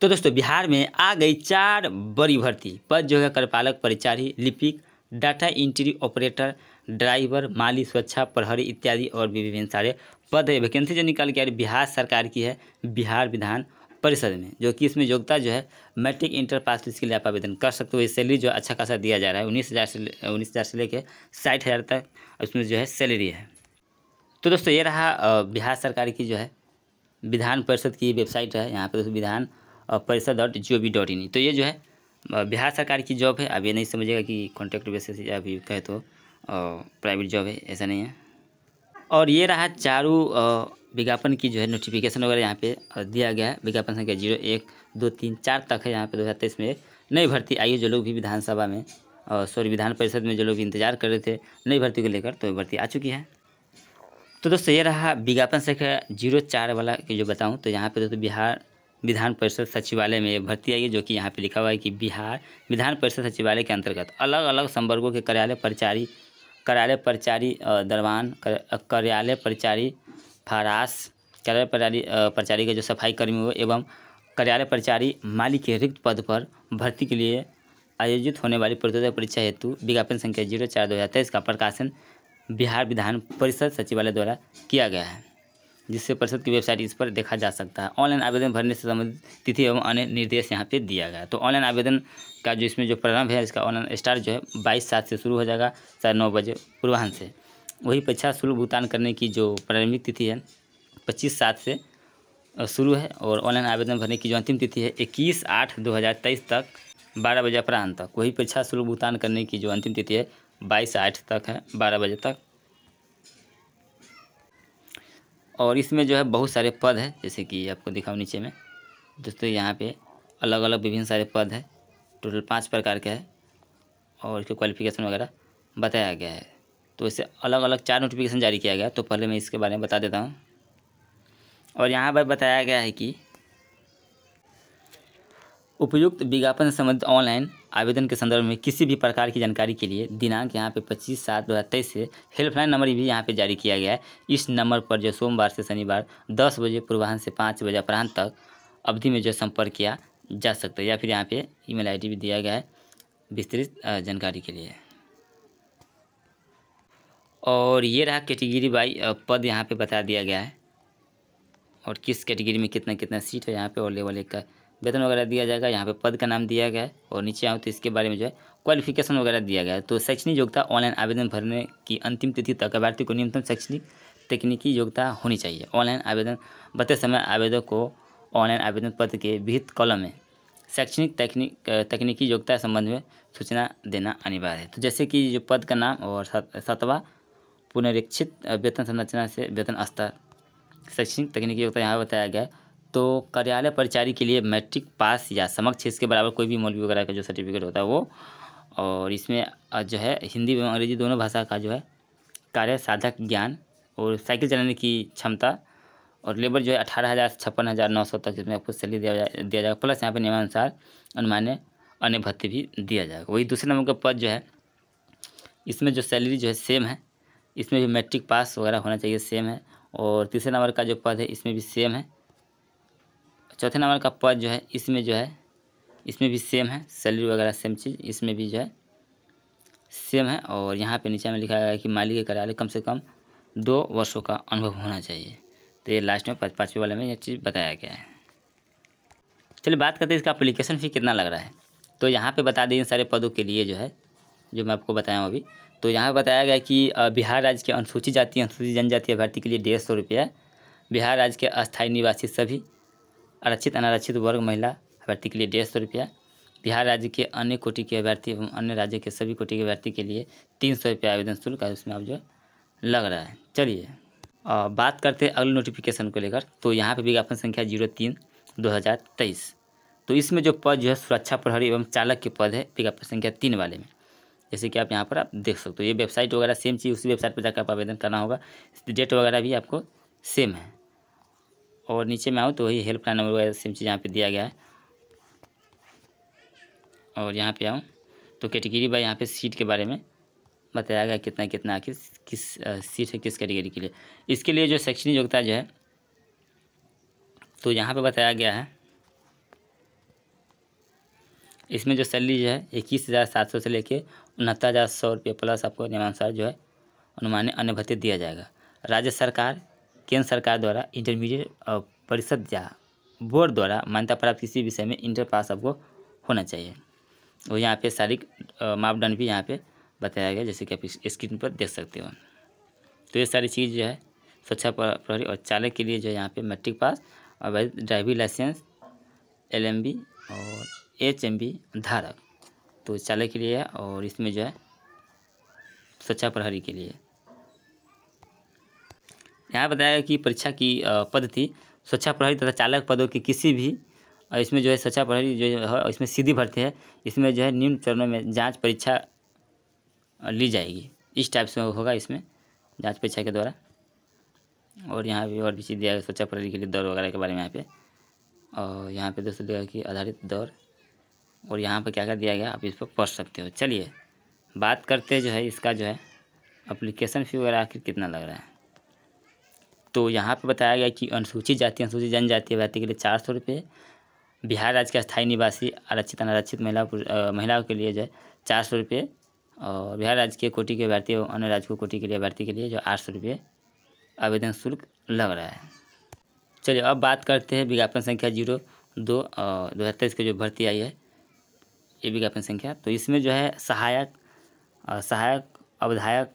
तो दोस्तों बिहार में आ गई चार बड़ी भर्ती पद जो है करपालक परिचारी लिपिक डाटा इंट्री ऑपरेटर ड्राइवर माली सुरक्षा प्रहरी इत्यादि और भी विभिन्न सारे पद है वैकेंसी जो निकाल के आ रही बिहार सरकार की है बिहार विधान परिषद में जो कि इसमें योग्यता जो है मैट्रिक इंटर पास इसके लिए आप आवेदन कर सकते हो ये सैलरी जो अच्छा खासा दिया जा रहा है उन्नीस हज़ार से उन्नीस हज़ार से लेकर साठ हज़ार तक उसमें जो है सैलरी है तो दोस्तों ये रहा बिहार सरकार की जो है विधान परिषद की वेबसाइट है यहाँ पर दोस्तों Vidhan Parishad dot G O V dot in तो ये जो है बिहार सरकार की जॉब है अब ये नहीं समझेगा कि कॉन्ट्रैक्ट बेसिस या अभी कहे तो प्राइवेट जॉब है ऐसा नहीं है और ये रहा चारों विज्ञापन की जो है नोटिफिकेशन वगैरह यहाँ पे दिया गया है विज्ञापन संख्या जीरो एक दो तीन चार तक है यहाँ पे दो हज़ार तेईस में नई भर्ती आई है जो लोग भी विधानसभा में और सॉरी विधान परिषद में जो लोग इंतजार कर रहे थे नई भर्ती को लेकर तो भर्ती आ चुकी है तो दोस्तों ये रहा विज्ञापन संख्या जीरो चार वाला की जो बताऊँ तो यहाँ पर दोस्तों बिहार विधान परिषद सचिवालय में भर्ती आई है जो कि यहाँ पे लिखा हुआ है कि बिहार विधान परिषद सचिवालय के अंतर्गत अलग अलग संवर्गों के कार्यालय परिचारी कार्यालय परिचारी दरवान कार्यालय परिचारी फारास कार्यालय परिचारी परिचारी के जो सफाई कर्मी हो एवं कार्यालय परिचारी मालिक के रिक्त पद पर भर्ती के लिए आयोजित होने वाली प्रतियोगिता परीक्षा हेतु विज्ञापन संख्या जीरो चार दो हज़ार तेईस का प्रकाशन बिहार विधान परिषद सचिवालय द्वारा किया गया है जिससे परिषद की वेबसाइट इस पर देखा जा सकता है ऑनलाइन आवेदन भरने से संबंधित तिथि एवं अन्य निर्देश यहाँ पे दिया गया तो ऑनलाइन आवेदन का जो इसमें जो प्रारंभ है इसका ऑनलाइन स्टार्ट जो है बाईस सात से शुरू हो जाएगा साढ़े नौ बजे पूर्वाहन से वही परीक्षा शुल्क भुगतान करने की जो प्रारंभिक तिथि है पच्चीस सात से शुरू है और ऑनलाइन आवेदन भरने की जो अंतिम तिथि है इक्कीस आठ दो हज़ार तेईस तक बारह बजे अपराह्न तक वही परीक्षा शुल्क भुगतान करने की जो अंतिम तिथि है बाईस आठ तक है बारह बजे तक और इसमें जो है बहुत सारे पद हैं जैसे कि आपको दिखाऊँ नीचे में दोस्तों यहाँ पे अलग अलग विभिन्न सारे पद है टोटल पाँच प्रकार के हैं और इसके क्वालिफिकेशन वगैरह बताया गया है तो इसे अलग अलग चार नोटिफिकेशन जारी किया गया तो पहले मैं इसके बारे में बता देता हूँ और यहाँ पर बताया गया है कि उपयुक्त विज्ञापन संबंधित ऑनलाइन आवेदन के संदर्भ में किसी भी प्रकार की जानकारी के लिए दिनांक यहाँ पे 25 सात दो हज़ार तेईस से हेल्पलाइन नंबर भी यहाँ पे जारी किया गया है इस नंबर पर जो सोमवार से शनिवार दस बजे पूर्वाहन से पाँच बजे अपराह्न तक अवधि में जो संपर्क किया जा सकता है या फिर यहाँ पे ईमेल आईडी भी दिया गया है विस्तृत जानकारी के लिए और ये रहा कैटेगरी बाई पद यहाँ पर बता दिया गया है और किस कैटेगरी में कितना कितना सीट है यहाँ पर और लेवल एक का वेतन वगैरह दिया जाएगा यहाँ पे पद का नाम दिया गया है और नीचे आऊँ तो इसके बारे में जो है क्वालिफिकेशन वगैरह दिया गया है तो शैक्षणिक योग्यता ऑनलाइन आवेदन भरने की अंतिम तिथि तक अभ्यर्थी को न्यूनतम शैक्षणिक तकनीकी योग्यता होनी चाहिए ऑनलाइन आवेदन बते समय आवेदक को ऑनलाइन आवेदन पत्र के विहित कॉलम में शैक्षणिक तकनीक तकनीकी योग्यता संबंध में सूचना देना अनिवार्य है तो जैसे कि जो पद का नाम और सातवा पुनरीक्षित वेतन संरचना से वेतन स्तर शैक्षणिक तकनीकी योग्यता यहाँ बताया गया है तो कार्यालय परिचारी के लिए मैट्रिक पास या समक्ष इसके बराबर कोई भी मौलवी वगैरह का जो सर्टिफिकेट होता है वो और इसमें जो है हिंदी एवं अंग्रेजी दोनों भाषा का जो है कार्य साधक ज्ञान और साइकिल चलाने की क्षमता और लेबर जो है अठारह हज़ार से छप्पन हज़ार नौ सौ तक इसमें आपको सैलरी दिया जाए दिया जाएगा प्लस यहाँ पर नियमानुसार अनुमान्य अन्य भत्ते भी दिया जाएगा वही दूसरे नंबर का पद जो है इसमें जो सैलरी जो है सेम है इसमें भी मैट्रिक पास वगैरह होना चाहिए सेम है और तीसरे नंबर का जो पद है इसमें भी सेम है चौथे नंबर का पद जो है इसमें जो है इसमें भी सेम है सैलरी वगैरह सेम चीज़ इसमें भी जो है सेम है और यहाँ पे नीचे में लिखा गया है कि मालिक के कार्यालय कम से कम दो वर्षों का अनुभव होना चाहिए तो ये लास्ट में पाँचवें वाले में यह चीज़ बताया गया है चलिए बात करते हैं इसका अप्लीकेशन फ़ी कितना लग रहा है तो यहाँ पर बता दें इन सारे पदों के लिए जो है जो मैं आपको बताया हूँ अभी तो यहाँ बताया गया कि बिहार राज्य के अनुसूचित जाति अनुसूचित जनजाति अभ्यर्थी के लिए डेढ़ सौ रुपया बिहार राज्य के अस्थायी निवासी सभी आरक्षित अनारक्षित वर्ग महिला अभ्यर्थी के लिए डेढ़ सौ रुपया बिहार राज्य के अन्य कोटि के अभ्यर्थी एवं अन्य राज्य के सभी कोटि के अभ्यर्थी के लिए तीन सौ रुपया आवेदन शुल्क है उसमें आप जो लग रहा है चलिए बात करते हैं अगले नोटिफिकेशन को लेकर तो यहाँ पे विज्ञापन संख्या जीरो तीन दो हज़ार तेईस तो इसमें जो पद जो है सुरक्षा प्रहरी एवं चालक के पद है विज्ञापन संख्या तीन वाले में जैसे कि आप यहाँ पर आप देख सकते हो ये वेबसाइट वगैरह सेम चीज़ उसी वेबसाइट पर जाकर आप आवेदन करना होगा डेट वगैरह भी आपको सेम है और नीचे में आओ तो वही हेल्पलाइन नंबर वगैरह सेम चीज़ यहाँ पर दिया गया है और यहाँ पे आओ तो कैटेगरी बाय यहाँ पे सीट के बारे में बताया गया कितना कितना किस किस सीट है किस कैटेगरी के लिए इसके लिए जो शैक्षणिक योग्यता जो है तो यहाँ पे बताया गया है इसमें जो सैलरी जो है इक्कीस हज़ार सात सौ से लेके उनहत्तर हज़ार सौ रुपये प्लस आपको नियमानुसार जो है अनुमान अन्य भत्ते दिया जाएगा राज्य सरकार केंद्र सरकार द्वारा इंटरमीडिएट परिषद या बोर्ड द्वारा मान्यता प्राप्त किसी विषय में इंटर पास आपको होना चाहिए और यहाँ पे शारीरिक मापदंड भी यहाँ पे बताया गया जैसे कि आप स्क्रीन पर देख सकते हो तो ये सारी चीज़ जो है स्वच्छा प्रहरी और चालक के लिए जो है यहाँ पर मैट्रिक पास और ड्राइविंग लाइसेंस एल और एच धारक तो चालक के लिए है और इसमें जो है स्वच्छा प्रहरी के लिए यहाँ बताया कि परीक्षा की पद्धति स्वच्छा प्रहरी तथा चालक पदों की किसी भी इसमें जो है स्वच्छा प्रहरी जो है इसमें सीधी भर्ती है इसमें जो है निम्न चरणों में जाँच परीक्षा ली जाएगी इस टाइप से होगा इसमें जाँच परीक्षा के द्वारा और यहाँ भी और भी चीज़ दिया गया स्वच्छा प्रहरी के लिए दौड़ वगैरह के बारे में यहाँ पे और यहाँ पे दोस्तों दिया कि आधारित दौड़ और यहाँ पर क्या क्या दिया गया आप इस पर पढ़ सकते हो चलिए बात करते जो है इसका जो है अप्लीकेशन फ़ी वगैरह आखिर कितना लग रहा है तो यहाँ पर बताया गया कि अनुसूचित जाति अनुसूचित जनजाति अभ्यर्थी के लिए चार सौ रुपये बिहार राज्य के स्थायी निवासी आरक्षित अनारक्षित महिला महिलाओं के लिए जो है चार सौ रुपये और बिहार राज्य के कोटि के अभ्यर्थी और अन्य राज्य कोटि के लिए अभ्यर्थी के लिए जो आठ सौ रुपये आवेदन शुल्क लग रहा है चलिए अब बात करते हैं विज्ञापन संख्या जीरो दो दो हज़ार तेईस की जो भर्ती आई है ये विज्ञापन संख्या तो इसमें जो है सहायक सहायक अवधायक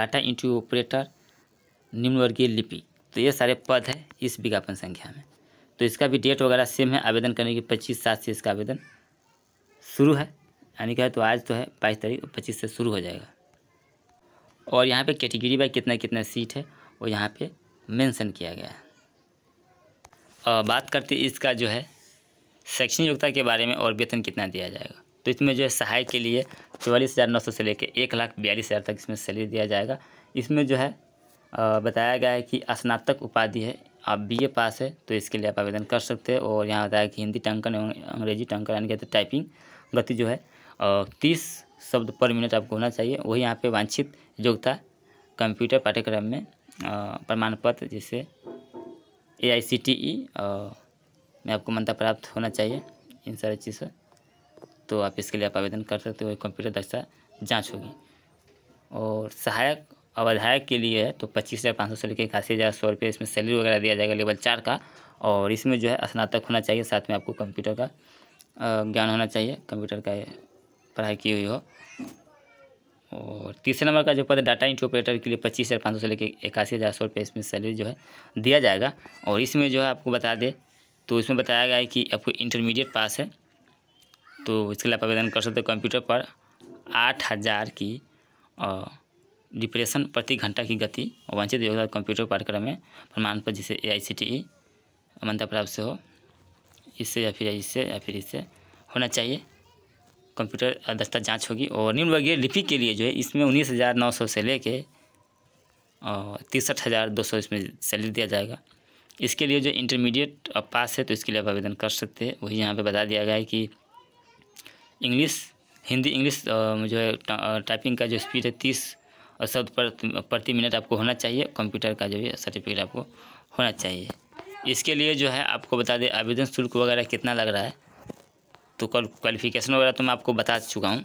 डाटा इंट्री ऑपरेटर निम्नवर्गीय लिपि तो ये सारे पद हैं इस विज्ञापन संख्या में तो इसका भी डेट वगैरह सेम है आवेदन करने की पच्चीस सात से इसका आवेदन शुरू है यानी कि तो आज तो है बाईस तारीख पच्चीस से शुरू हो जाएगा और यहाँ पे कैटेगरी बाय कितना कितना सीट है वो यहाँ पे मेंशन किया गया है और बात करते इसका जो है शैक्षणिक योग्यता के बारे में और वेतन कितना दिया जाएगा तो इसमें जो है सहायक के लिए चौवालीस हज़ार नौ सौ से लेकर एक लाख बयालीस हज़ार तक इसमें सैलरी दिया जाएगा इसमें जो है बताया गया है कि स्नातक उपाधि है आप बीए पास है तो इसके लिए आप आवेदन कर सकते हैं और यहाँ बताया कि हिंदी टंकन एवं अंग्रेजी टंकन यानी कहते टाइपिंग गति जो है तीस शब्द पर मिनट आपको होना चाहिए वही यहाँ पे वांछित योग्यता कंप्यूटर पाठ्यक्रम में प्रमाण पत्र जिसे ए आई सी टी ई में आपको मान्यता प्राप्त होना चाहिए इन सारी चीज़ से तो आप इसके लिए आप आवेदन कर सकते हो कंप्यूटर दक्षता जाँच होगी और सहायक और विधायक के लिए है तो पच्चीस हज़ार पाँच सौ से लेकर इक्यासी हज़ार सौ रुपये इसमें सैलरी वगैरह दिया जाएगा लेवल चार का और इसमें जो है स्नातक होना चाहिए साथ में आपको कंप्यूटर का ज्ञान होना चाहिए कंप्यूटर का पढ़ाई की हुई हो और तीसरे नंबर का जो पद डाटा इंट्री ऑपरेटर के लिए पच्चीस हज़ार पाँच सौ से लेकर इक्यासी हज़ार सौ रुपये इसमें सैलरी जो है दिया जाएगा और इसमें जो है आपको बता दें तो इसमें बताया गया है कि आपको इंटरमीडिएट पास है तो इसके लिए आप आवेदन कर सकते हो कंप्यूटर पर आठ हज़ार की और डिप्रेशन प्रति घंटा की गति और वांछित योगदान कंप्यूटर पाठ्यक्रम में प्रमाण पर जिसे ए आई सी टी ई e मान्यता प्राप्त से हो इससे या फिर इससे या फिर इससे होना चाहिए कंप्यूटर दस्ता जांच होगी और निम्न वर्गीय लिपि के लिए जो है इसमें उन्नीस हज़ार नौ सौ से लेके और तिरसठ हज़ार दो सौ इसमें सैलरी दिया जाएगा इसके लिए जो इंटरमीडिएट और पास है तो इसके लिए आप आवेदन कर सकते हैं वही यहाँ पे बता दिया गया है कि इंग्लिश हिंदी इंग्लिश जो है टाइपिंग का जो स्पीड है तीस और शब्द प्रति मिनट आपको होना चाहिए कंप्यूटर का जो है सर्टिफिकेट आपको होना चाहिए इसके लिए जो है आपको बता दें आवेदन शुल्क वगैरह कितना लग रहा है तो कल क्वालिफिकेशन वगैरह तो मैं आपको बता चुका हूँ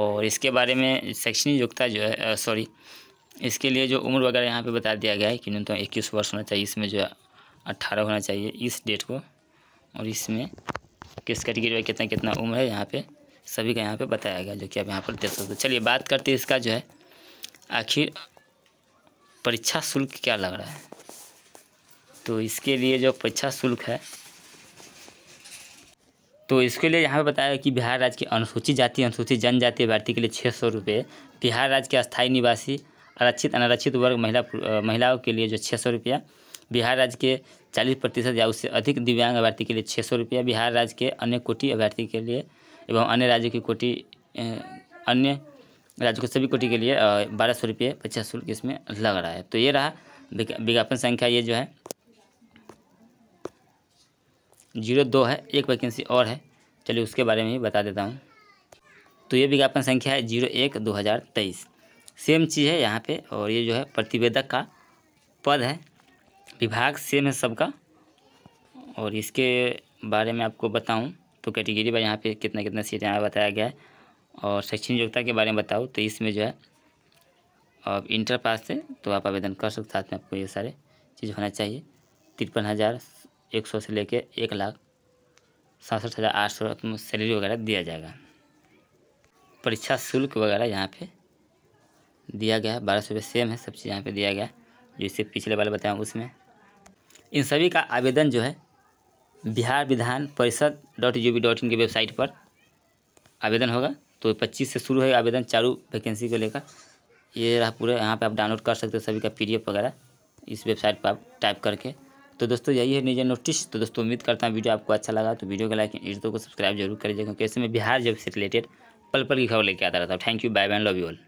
और इसके बारे में शैक्षणिक योग्यता जो है सॉरी इसके लिए जो उम्र वगैरह यहाँ पे बता दिया गया है कि न्यूनतम तो इक्कीस वर्ष होना चाहिए इसमें जो है अट्ठारह होना चाहिए इस डेट को और इसमें किस कैटेगरी में कितना कितना उम्र है यहाँ पे सभी का यहाँ पे बताया गया जो कि आप यहाँ पर देख सकते हो चलिए बात करते हैं इसका जो है आखिर परीक्षा शुल्क क्या लग रहा है तो इसके लिए जो परीक्षा शुल्क है तो इसके लिए यहाँ पे बताया कि बिहार राज्य के अनुसूचित जाति अनुसूचित जनजाति अभ्यर्थी के लिए छः सौ रुपये बिहार राज्य के स्थायी निवासी आरक्षित अनारक्षित वर्ग महिला महिलाओं के लिए जो छः सौ रुपया बिहार राज्य के चालीस प्रतिशत या उससे अधिक दिव्यांग अभ्यर्थी के लिए छः सौ रुपया बिहार राज्य के अन्य कोटि अभ्यर्थी के लिए एवं अन्य राज्यों की कोटि अन्य राज्य को सभी कोटि के लिए बारह सौ रुपये पचास शुल्क इसमें लग रहा है तो ये रहा विज्ञापन संख्या ये जो है जीरो दो है एक वैकेंसी और है चलिए उसके बारे में ही बता देता हूँ तो ये विज्ञापन संख्या है जीरो एक दो हज़ार तेईस सेम चीज़ है यहाँ पे और ये जो है प्रतिवेदक का पद है विभाग सेम है सबका और इसके बारे में आपको बताऊँ तो कैटेगरी बाय यहाँ पे कितना कितना सीटें बताया गया है और शैक्षणिक योग्यता के बारे में बताऊँ तो इसमें जो है अब इंटर पास से तो आप आवेदन कर सकते साथ में आपको ये सारे चीज़ होना चाहिए तिरपन हज़ार एक सौ से लेकर एक लाख सड़सठ हज़ार आठ सौ सैलरी वगैरह दिया जाएगा परीक्षा शुल्क वगैरह यहाँ पे दिया गया है बारह सौ रुपये सेम है सब चीज़ यहाँ पे दिया गया जो इससे पिछले वाले बताया उसमें इन सभी का आवेदन जो है Bihar Vidhan Parishad dot U V dot की वेबसाइट पर आवेदन होगा तो पच्चीस से शुरू है आवेदन चारू वैकेंसी को लेकर ये रहा पूरे यहाँ पे आप डाउनलोड कर सकते हो सभी का पी वगैरह इस वेबसाइट पर आप टाइप करके तो दोस्तों यही है नीचे नोटिस तो दोस्तों उम्मीद करता हूँ वीडियो आपको अच्छा लगा तो वीडियो को लाइक वीडियो को सब्सक्राइब जरूर करिएगा क्योंकि ऐसे में बिहार जब से रिलेटेड पल पल की खबर लेके आता रहता हूँ thank you bye bye love you all